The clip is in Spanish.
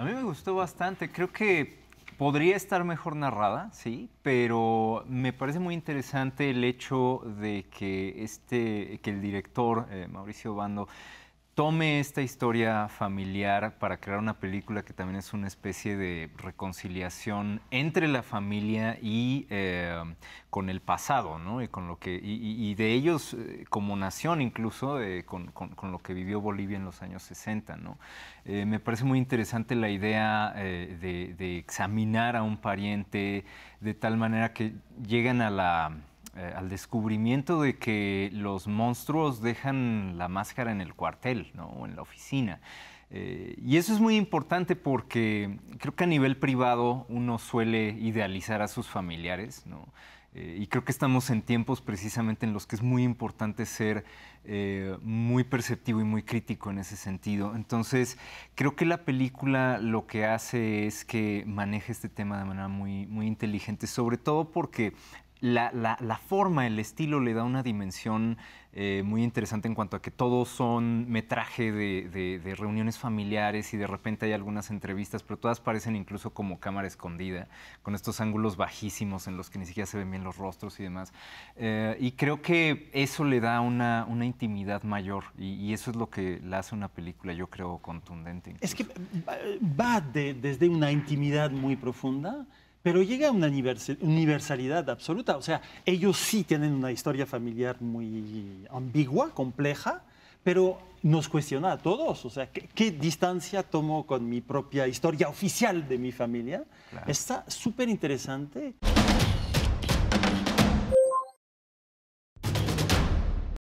A mí me gustó bastante. Creo que podría estar mejor narrada, sí, pero me parece muy interesante el hecho de que, este, que el director, eh, Mauricio Bando, tome esta historia familiar para crear una película que también es una especie de reconciliación entre la familia y eh, con el pasado, Y, con lo que, y, de ellos eh, como nación incluso, con, lo que vivió Bolivia en los años 60, eh, me parece muy interesante la idea de, de examinar a un pariente de tal manera que llegan a la eh, al descubrimiento de que los monstruos dejan la máscara en el cuartel o en la oficina. Eh, y eso es muy importante porque creo que a nivel privado uno suele idealizar a sus familiares, eh, y creo que estamos en tiempos precisamente en los que es muy importante ser muy perceptivo y muy crítico en ese sentido. Entonces, creo que la película lo que hace es que maneja este tema de manera muy, muy inteligente, sobre todo porque la, la, forma, el estilo le da una dimensión eh, muy interesante en cuanto a que todos son metraje de, reuniones familiares y de repente hay algunas entrevistas, pero todas parecen incluso como cámara escondida, con estos ángulos bajísimos en los que ni siquiera se ven bien los rostros y demás. Eh, y creo que eso le da una, intimidad mayor y, eso es lo que la hace una película, yo creo, contundente. Es que va desde una intimidad muy profunda pero llega a una universalidad absoluta. O sea, ellos sí tienen una historia familiar muy ambigua, compleja, pero nos cuestiona a todos. O sea, ¿qué, distancia tomo con mi propia historia oficial de mi familia? Está súper interesante.